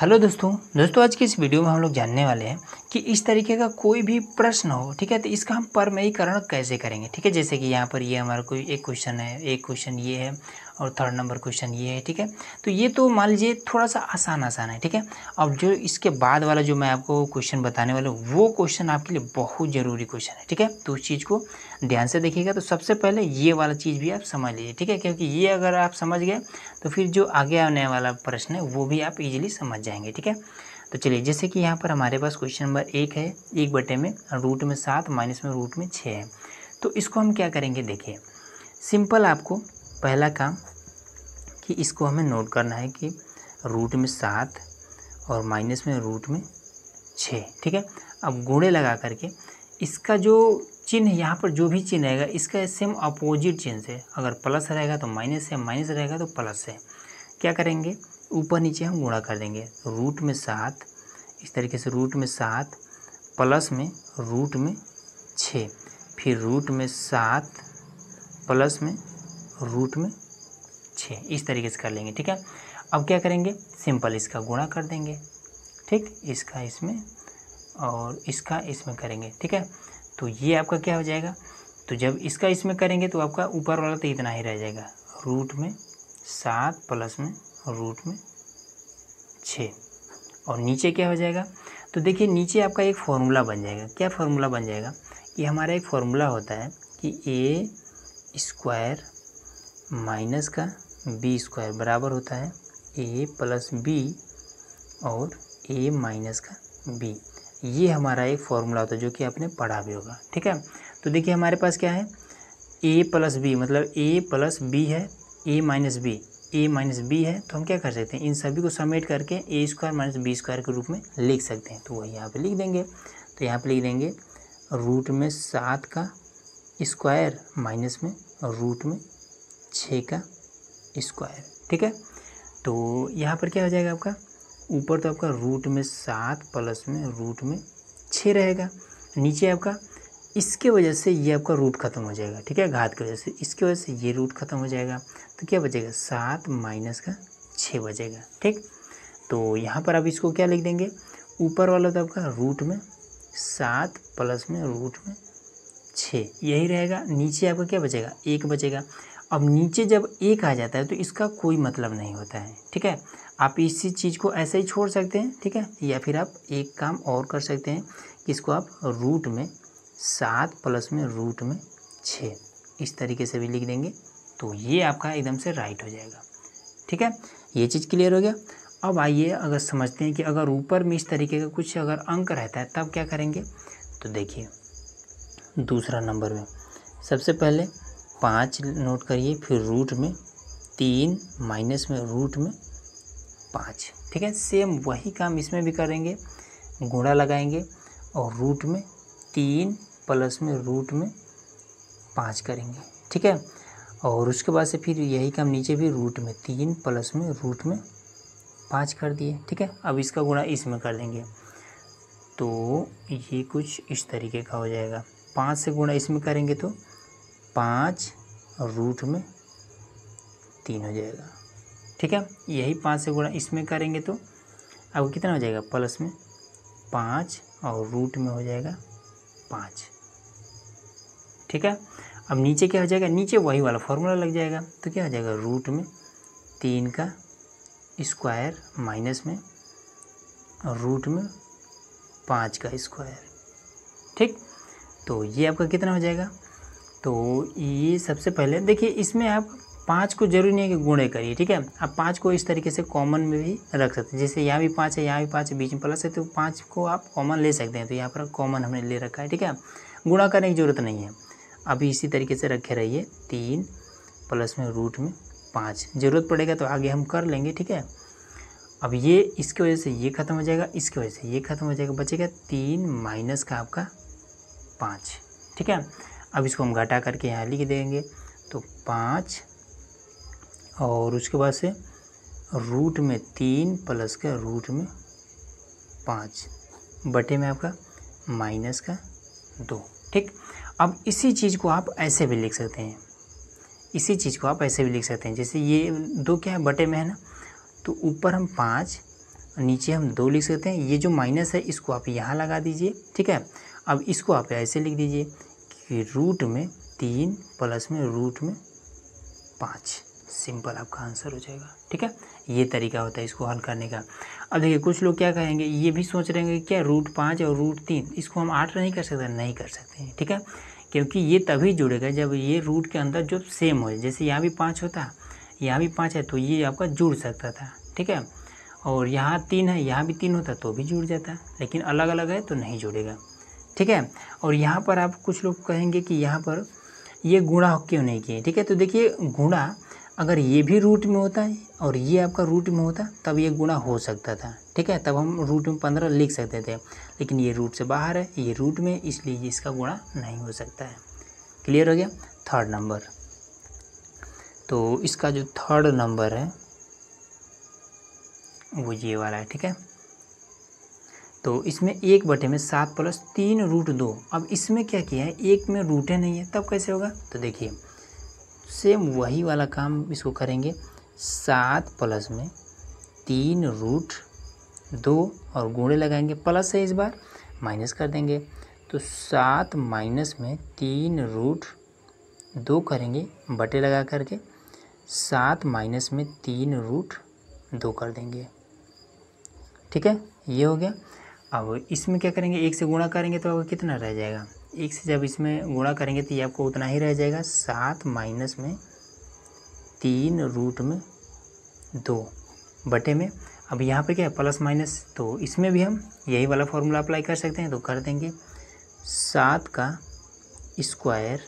hello दोस्तों दोस्तों आज की इस वीडियो में हम लोग जानने वाले हैं कि इस तरीके का कोई भी प्रश्न हो ठीक है तो इसका हम परमयीकरण कैसे करेंगे ठीक है जैसे कि यहाँ पर ये हमारा कोई एक क्वेश्चन है एक क्वेश्चन ये है और थर्ड नंबर क्वेश्चन ये है ठीक है तो ये तो मान लीजिए थोड़ा सा आसान आसान है ठीक है अब जो इसके बाद वाला जो मैं आपको क्वेश्चन बताने वाला हूँ वो क्वेश्चन आपके लिए बहुत ज़रूरी क्वेश्चन है ठीक है तो उस चीज़ को ध्यान से देखिएगा तो सबसे पहले ये वाला चीज़ भी आप समझ लीजिए ठीक है क्योंकि ये अगर आप समझ गए तो फिर जो आगे आने वाला प्रश्न है वो भी आप इजीली समझ जाएंगे ठीक है तो चलिए जैसे कि यहाँ पर हमारे पास क्वेश्चन नंबर एक है एक बटे में रूट में सात माइनस में रूट में छः है तो इसको हम क्या करेंगे देखिए सिंपल आपको पहला काम कि इसको हमें नोट करना है कि रूट में सात और माइनस में रूट में छः ठीक है अब गुणे लगा करके इसका जो चिन्ह यहाँ पर जो भी चिन्ह रहेगा इसका सेम अपोजिट चिन्ह से अगर प्लस रहेगा तो माइनस है माइनस रहेगा तो प्लस है क्या करेंगे ऊपर नीचे हम गुणा कर देंगे रूट में सात इस तरीके से रूट में सात प्लस में रूट में छः फिर रूट में सात प्लस में रूट में छः इस तरीके से कर लेंगे ठीक है अब क्या करेंगे सिंपल इसका गुणा कर देंगे ठीक इसका इसमें और इसका इसमें करेंगे ठीक है तो ये आपका क्या हो जाएगा तो जब इसका इसमें करेंगे तो आपका ऊपर वाला तो इतना ही रह जाएगा रूट में सात प्लस में रूट में छः और नीचे क्या हो जाएगा तो देखिए नीचे आपका एक फार्मूला बन जाएगा क्या फार्मूला बन जाएगा ये हमारा एक फार्मूला होता है कि ए स्क्वायर माइनस का बी स्क्वायर बराबर होता है ए प्लस बी और ए माइनस का बी ये हमारा एक फॉर्मूला होता है जो कि आपने पढ़ा भी होगा ठीक है तो देखिए हमारे पास क्या है ए प्लस बी मतलब ए प्लस बी है a minus b a minus b है तो हम क्या कर सकते हैं इन सभी को समेट करके a square minus b square के रूप में लिख सकते हैं तो वही यहाँ पर लिख देंगे तो यहाँ पर लिख देंगे रूट में सात का स्क्वायर माइनस में रूट में छः का स्क्वायर ठीक है तो यहाँ पर क्या हो जाएगा आपका ऊपर तो आपका रूट में सात प्लस में रूट में छः रहेगा नीचे आपका इसके वजह से ये आपका रूट ख़त्म हो जाएगा ठीक है घात की वजह से इसके वजह से ये रूट ख़त्म हो जाएगा तो क्या बचेगा सात माइनस का छः बचेगा ठीक तो यहाँ पर आप इसको क्या लिख देंगे ऊपर वाला तो आपका रूट में सात प्लस में रूट में छः यही रहेगा नीचे आपका क्या बचेगा एक बचेगा अब नीचे जब एक आ जाता है तो इसका कोई मतलब नहीं होता है ठीक है आप इसी चीज़ को ऐसे ही छोड़ सकते हैं ठीक है या फिर आप एक काम और कर सकते हैं कि इसको आप रूट में सात प्लस में रूट में छः इस तरीके से भी लिख देंगे तो ये आपका एकदम से राइट हो जाएगा ठीक है ये चीज़ क्लियर हो गया अब आइए अगर समझते हैं कि अगर ऊपर में इस तरीके का कुछ अगर अंक रहता है तब क्या करेंगे तो देखिए दूसरा नंबर में सबसे पहले पाँच नोट करिए फिर रूट में तीन माइनस में रूट में पाँच ठीक है सेम वही काम इसमें भी करेंगे गुणा लगाएंगे और रूट में तीन प्लस में रूट में पाँच करेंगे ठीक है और उसके बाद से फिर यही काम नीचे भी रूट में तीन प्लस में रूट में पाँच कर दिए ठीक है अब इसका गुणा इसमें कर देंगे तो ये कुछ इस तरीके का हो जाएगा पाँच से गुणा इसमें करेंगे तो पाँच रूट में तीन हो जाएगा ठीक है यही पाँच से गुणा इसमें करेंगे तो आपको कितना हो जाएगा प्लस में पाँच और रूट में हो जाएगा पाँच ठीक है अब नीचे क्या हो जाएगा नीचे वही वाला फॉर्मूला लग जाएगा तो क्या हो जाएगा रूट में तीन का स्क्वायर माइनस में और रूट में पाँच का स्क्वायर ठीक तो ये आपका कितना हो जाएगा तो ये सबसे पहले देखिए इसमें आप पाँच को जरूरी नहीं है कि गुणे करिए ठीक है आप पाँच को इस तरीके से कॉमन में भी रख सकते हैं जैसे यहाँ भी पाँच है यहाँ भी पाँच है बीच में प्लस है तो पाँच को आप कॉमन ले सकते हैं तो यहाँ पर कॉमन हमने ले रखा है ठीक है गुणा करने की ज़रूरत नहीं है अभी इसी तरीके से रखे रहिए तीन प्लस में रूट में पाँच ज़रूरत पड़ेगा तो आगे हम कर लेंगे ठीक है अब ये इसकी वजह से ये ख़त्म हो जाएगा इसकी वजह से ये ख़त्म हो जाएगा बचेगा तीन माइनस का आपका पाँच ठीक है अब इसको हम घटा करके यहाँ लिख देंगे तो पाँच और उसके बाद से रूट में तीन प्लस का रूट में पाँच बटे में आपका माइनस का दो ठीक अब इसी चीज़ को आप ऐसे भी लिख सकते हैं इसी चीज़ को आप ऐसे भी लिख सकते हैं जैसे ये दो क्या है बटे में है ना तो ऊपर हम पाँच नीचे हम दो लिख सकते हैं ये जो माइनस है इसको आप यहाँ लगा दीजिए ठीक है अब इसको आप ऐसे लिख दीजिए ये रूट में तीन प्लस में रूट में पाँच सिंपल आपका आंसर हो जाएगा ठीक है ये तरीका होता है इसको हल करने का अब देखिए कुछ लोग क्या कहेंगे ये भी सोच रहे हैं क्या रूट पाँच और रूट तीन इसको हम आठ नहीं कर सकते नहीं कर सकते हैं ठीक है क्योंकि ये तभी जुड़ेगा जब ये रूट के अंदर जो सेम हो जैसे यहाँ भी पाँच होता यहाँ भी पाँच है तो ये आपका जुड़ सकता था ठीक है और यहाँ तीन है यहाँ भी तीन होता तो भी जुड़ जाता लेकिन अलग अलग है तो नहीं जुड़ेगा ठीक है और यहाँ पर आप कुछ लोग कहेंगे कि यहाँ पर ये गुणा क्यों नहीं किए ठीक है तो देखिए गुणा अगर ये भी रूट में होता है और ये आपका रूट में होता तब ये गुणा हो सकता था ठीक है तब हम रूट में पंद्रह लिख सकते थे लेकिन ये रूट से बाहर है ये रूट में इसलिए इसका गुणा नहीं हो सकता है क्लियर हो गया थर्ड नंबर तो इसका जो थर्ड नंबर है वो ये वाला है ठीक है तो इसमें एक बटे में सात प्लस तीन रूट दो अब इसमें क्या किया है एक में रूटें नहीं है तब कैसे होगा तो देखिए सेम वही वाला काम इसको करेंगे सात प्लस में तीन रूट दो और गुणे लगाएंगे प्लस है इस बार माइनस कर देंगे तो सात माइनस में तीन रूट दो करेंगे बटे लगा करके सात माइनस में तीन रूट दो कर देंगे ठीक है ये हो गया अब इसमें क्या करेंगे एक से गुणा करेंगे तो आपका कितना रह जाएगा एक से जब इसमें गुणा करेंगे तो ये आपको उतना ही रह जाएगा सात माइनस में तीन रूट में दो बटे में अब यहाँ पे क्या है प्लस माइनस तो इसमें भी हम यही वाला फॉर्मूला अप्लाई कर सकते हैं तो कर देंगे सात का स्क्वायर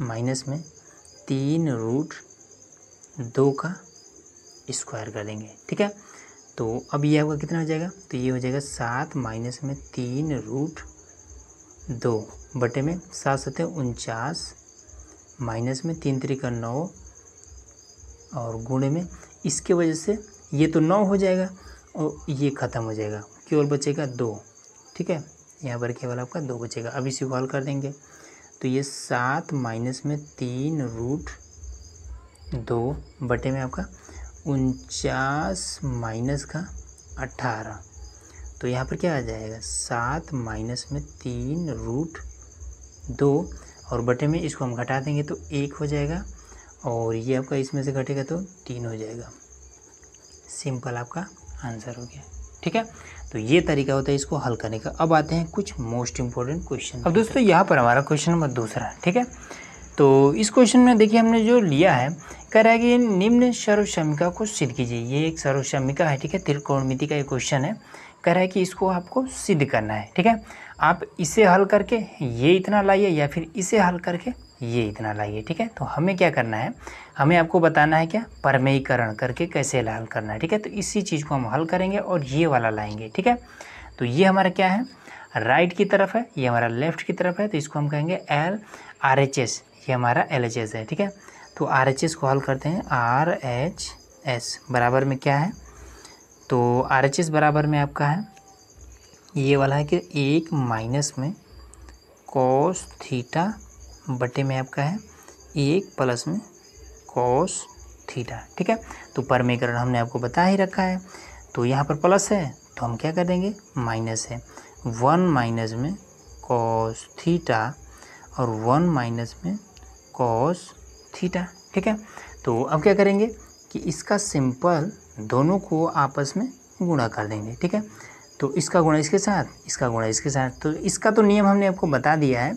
माइनस में तीन रूट दो का स्क्वायर कर देंगे ठीक है तो अब ये आपका कितना हो जाएगा तो ये हो जाएगा सात माइनस में तीन रूट दो बटे में सात सतह उनचास माइनस में तीन तरीका नौ और गुणे में इसके वजह से ये तो नौ हो जाएगा और ये ख़त्म हो जाएगा केवल बचेगा दो ठीक है यहाँ पर केवल आपका दो बचेगा अब इसी कॉल कर देंगे तो ये सात माइनस में तीन रूट दो बटे में आपका उनचास माइनस का अट्ठारह तो यहाँ पर क्या आ जाएगा सात माइनस में तीन रूट दो और बटे में इसको हम घटा देंगे तो एक हो जाएगा और ये आपका इसमें से घटेगा तो तीन हो जाएगा सिंपल आपका आंसर हो गया ठीक है तो ये तरीका होता है इसको हल करने का अब आते हैं कुछ मोस्ट इंपॉर्टेंट क्वेश्चन अब दोस्तों यहाँ पर हमारा क्वेश्चन नंबर दूसरा ठीक है तो इस क्वेश्चन में देखिए हमने जो लिया है कह रहा है कि निम्न सर्वसमिका को सिद्ध कीजिए ये एक सर्वसमिका है ठीक है त्रिकोणमिति का एक क्वेश्चन है कह रहा है कि इसको आपको सिद्ध करना है ठीक है आप इसे हल करके ये इतना लाइए या फिर इसे हल करके ये इतना लाइए ठीक है तो हमें क्या करना है हमें आपको बताना है क्या परमेयीकरण करके कैसे हल करना है ठीक है तो इसी चीज़ को हम हल करेंगे और ये वाला लाएंगे ठीक है तो ये हमारा क्या है राइट की तरफ है ये हमारा लेफ्ट की तरफ है तो इसको हम कहेंगे एल आर एच एस ये हमारा एल एच एस है ठीक है तो आर एच एस को हल करते हैं आर एच एस बराबर में क्या है तो आर एच एस बराबर में आपका है ये वाला है कि एक माइनस में कॉस थीटा बटे में आपका है एक प्लस में कॉस थीटा ठीक है तो परमेकरण हमने आपको बता ही रखा है तो यहाँ पर प्लस है तो हम क्या कर देंगे माइनस है वन माइनस में कॉस थीटा और वन माइनस में कॉस थीटा ठीक है तो अब क्या करेंगे कि इसका सिंपल दोनों को आपस में गुणा कर देंगे ठीक है तो इसका गुणा इसके साथ इसका गुणा इसके साथ तो इसका तो नियम हमने आपको बता दिया है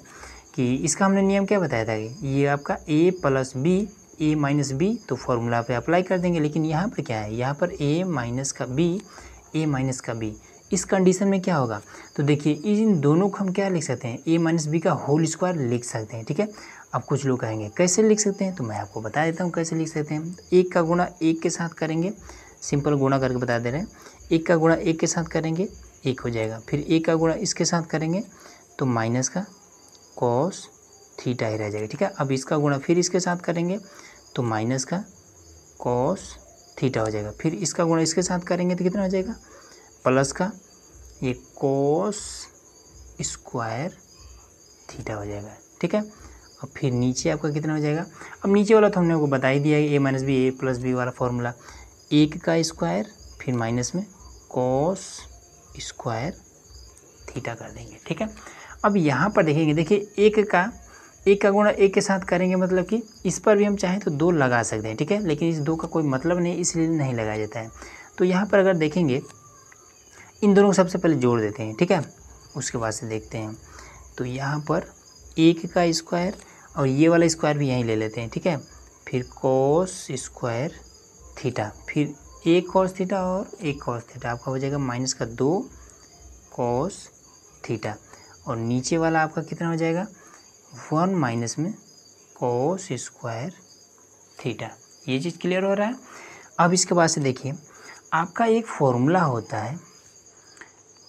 कि इसका हमने नियम क्या बताया था कि ये आपका a plus b a minus b तो फॉर्मूला पे अप्लाई कर देंगे लेकिन यहाँ पर क्या है यहाँ पर ए माइनस का बी ए माइनस का बी इस कंडीशन में क्या होगा तो देखिए इन दोनों को हम क्या लिख सकते हैं ए माइनस बी का होल स्क्वायर लिख सकते हैं ठीक है अब कुछ लोग कहेंगे कैसे लिख सकते हैं तो मैं आपको बता देता हूँ कैसे लिख सकते हैं एक का गुणा एक के साथ करेंगे सिंपल गुणा करके बता दे रहे हैं एक का गुणा एक के साथ करेंगे एक हो जाएगा फिर एक का गुणा इसके साथ करेंगे तो माइनस का कॉस थीटा ही रह जाएगा ठीक है अब इसका गुणा फिर इसके साथ करेंगे तो माइनस का कॉस थीटा हो जाएगा फिर इसका गुणा इसके साथ करेंगे तो कितना हो जाएगा प्लस का ये कोस स्क्वायर थीटा हो जाएगा ठीक है और फिर नीचे आपका कितना हो जाएगा अब नीचे वाला तो हमने आपको बता ही दिया है a minus b a plus b वाला फॉर्मूला एक का स्क्वायर फिर माइनस में कॉस स्क्वायर थीटा कर देंगे ठीक है अब यहाँ पर देखेंगे देखिए एक का एक का गुणा एक के साथ करेंगे मतलब कि इस पर भी हम चाहें तो दो लगा सकते हैं ठीक है लेकिन इस दो का कोई मतलब नहीं इसलिए नहीं लगाया जाता है तो यहाँ पर अगर देखेंगे इन दोनों को सबसे पहले जोड़ देते हैं ठीक है उसके बाद से देखते हैं तो यहाँ पर एक का स्क्वायर और ये वाला स्क्वायर भी यहीं ले लेते हैं ठीक है फिर कॉस स्क्वायर थीटा फिर एक कॉस थीटा और एक कॉस थीटा आपका हो जाएगा माइनस का दो कॉस थीटा और नीचे वाला आपका कितना हो जाएगा वन माइनस में कॉस स्क्वायर थीटा ये चीज़ क्लियर हो रहा है अब इसके बाद से देखिए आपका एक फॉर्मूला होता है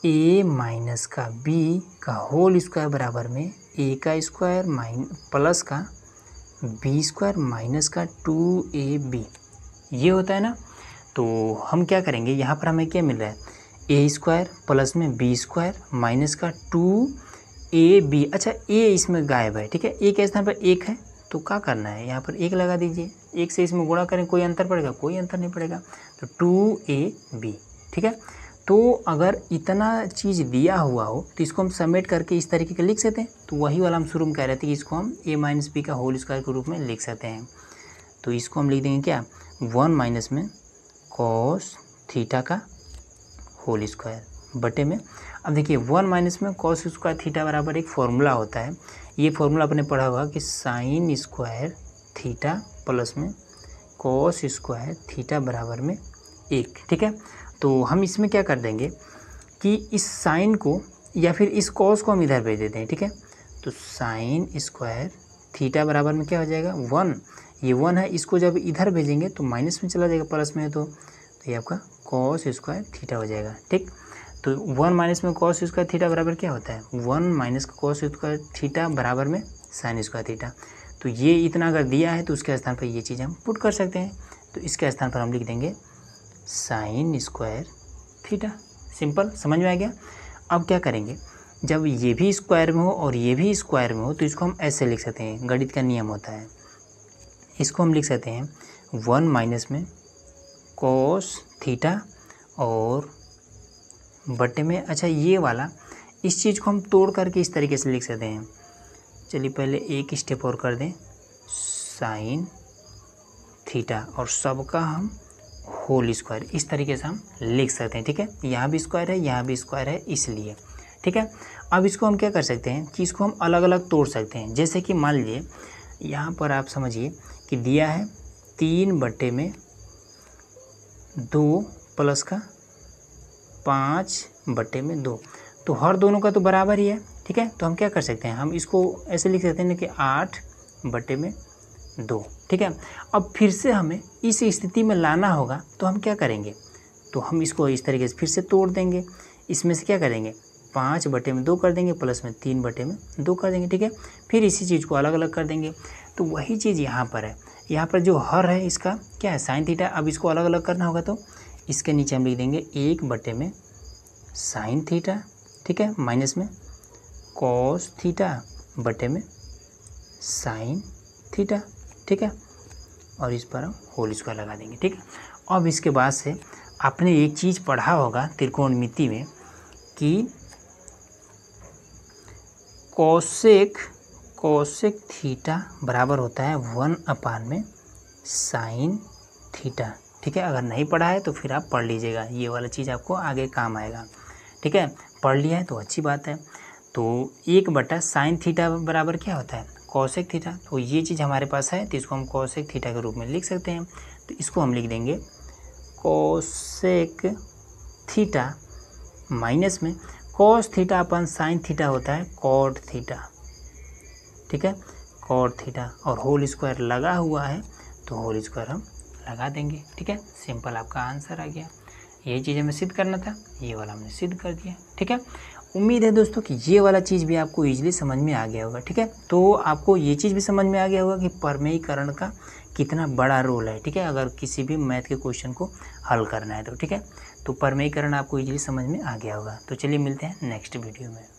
ए माइनस का बी का होल स्क्वायर बराबर में ए का स्क्वायर माइन प्लस का बी स्क्वायर माइनस का टू ए बी ये होता है ना तो हम क्या करेंगे यहाँ पर हमें क्या मिल रहा है ए स्क्वायर प्लस में बी स्क्वायर माइनस का टू ए बी अच्छा ए इसमें गायब है ठीक है ए के स्थान पर एक है तो क्या करना है यहाँ पर एक लगा दीजिए एक से इसमें गुणा करें कोई अंतर पड़ेगा कोई अंतर नहीं पड़ेगा तो टू ए बी ठीक है तो अगर इतना चीज़ दिया हुआ हो तो इसको हम सबमिट करके इस तरीके का लिख सकते हैं तो वही वाला हम शुरू में कह रहे थे कि इसको हम ए माइनस बी का होल स्क्वायर के रूप में लिख सकते हैं तो इसको हम लिख देंगे क्या वन माइनस में कॉस थीटा का होल स्क्वायर बटे में अब देखिए वन माइनस में कॉस स्क्वायर थीटा बराबर एक फॉर्मूला होता है ये फॉर्मूला आपने पढ़ा होगा कि साइन स्क्वायर थीटा प्लस में कॉस स्क्वायर थीटा बराबर में एक ठीक है तो हम इसमें क्या कर देंगे कि इस साइन को या फिर इस कॉस को हम इधर भेज देते हैं ठीक है तो साइन स्क्वायर थीटा बराबर में क्या हो जाएगा वन ये वन है इसको जब इधर भेजेंगे तो माइनस में चला जाएगा प्लस में तो, तो ये आपका कॉस स्क्वायर थीटा हो जाएगा ठीक तो वन माइनस में कॉस स्क्वायर थीटा बराबर क्या होता है one minus cos square theta बराबर में साइन स्क्वायर थीटा तो ये इतना अगर दिया है तो उसके स्थान पर ये चीज़ हम पुट कर सकते हैं तो इसके स्थान पर हम लिख देंगे साइन स्क्वायर थीटा सिंपल समझ में आ गया अब क्या करेंगे जब ये भी स्क्वायर में हो और ये भी स्क्वायर में हो तो इसको हम ऐसे लिख सकते हैं गणित का नियम होता है इसको हम लिख सकते हैं वन माइनस में कोस थीटा और बटे में अच्छा ये वाला इस चीज़ को हम तोड़ करके इस तरीके से लिख सकते हैं चलिए पहले एक स्टेप और कर दें साइन थीटा और सबका हम होल स्क्वायर इस तरीके से हम लिख सकते हैं ठीक है यहाँ भी स्क्वायर है यहाँ भी स्क्वायर है इसलिए ठीक है अब इसको हम क्या कर सकते हैं कि इसको हम अलग अलग तोड़ सकते हैं जैसे कि मान लीजिए यहाँ पर आप समझिए कि दिया है तीन बट्टे में दो प्लस का पाँच बट्टे में दो तो हर दोनों का तो बराबर ही है ठीक है तो हम क्या कर सकते हैं हम इसको ऐसे लिख सकते हैं कि आठ बट्टे में दो ठीक है अब फिर से हमें इस स्थिति में लाना होगा तो हम क्या करेंगे तो हम इसको इस तरीके से फिर से तोड़ देंगे इसमें से क्या करेंगे पाँच बटे में दो कर देंगे प्लस में तीन बटे में दो कर देंगे ठीक है फिर इसी चीज़ को अलग अलग कर देंगे तो वही चीज़ यहाँ पर है यहाँ पर जो हर है इसका क्या है साइन थीटा अब इसको अलग अलग करना होगा तो इसके नीचे हम लिख देंगे एक बटे में साइन थीटा ठीक है माइनस में कॉस थीटा बटे में साइन थीटा ठीक है और इस पर हम होल स्क्वायर लगा देंगे ठीक है अब इसके बाद से आपने एक चीज़ पढ़ा होगा त्रिकोणमिति में कि कौशिक कौशिक थीटा बराबर होता है वन अपान में साइन थीटा ठीक है अगर नहीं पढ़ा है तो फिर आप पढ़ लीजिएगा ये वाला चीज़ आपको आगे काम आएगा ठीक है पढ़ लिया है तो अच्छी बात है तो एक बटा साइन थीटा बराबर क्या होता है कौशिक थीटा तो ये चीज़ हमारे पास है तो इसको हम कौशिक थीटा के रूप में लिख सकते हैं तो इसको हम लिख देंगे कौशिक थीटा माइनस में cos theta upon sine theta होता है कॉट थीटा ठीक है कॉट थीटा और होल स्क्वायर लगा हुआ है तो होल स्क्वायर हम लगा देंगे ठीक है सिंपल आपका आंसर आ गया ये चीज़ हमें सिद्ध करना था ये वाला हमने सिद्ध कर दिया ठीक है उम्मीद है दोस्तों कि ये वाला चीज़ भी आपको ईजिली समझ में आ गया होगा ठीक है तो आपको ये चीज़ भी समझ में आ गया होगा कि परमेयीकरण का कितना बड़ा रोल है ठीक है अगर किसी भी मैथ के क्वेश्चन को हल करना है तो ठीक है तो परमेयीकरण आपको ईजिली समझ में आ गया होगा तो चलिए मिलते हैं नेक्स्ट वीडियो में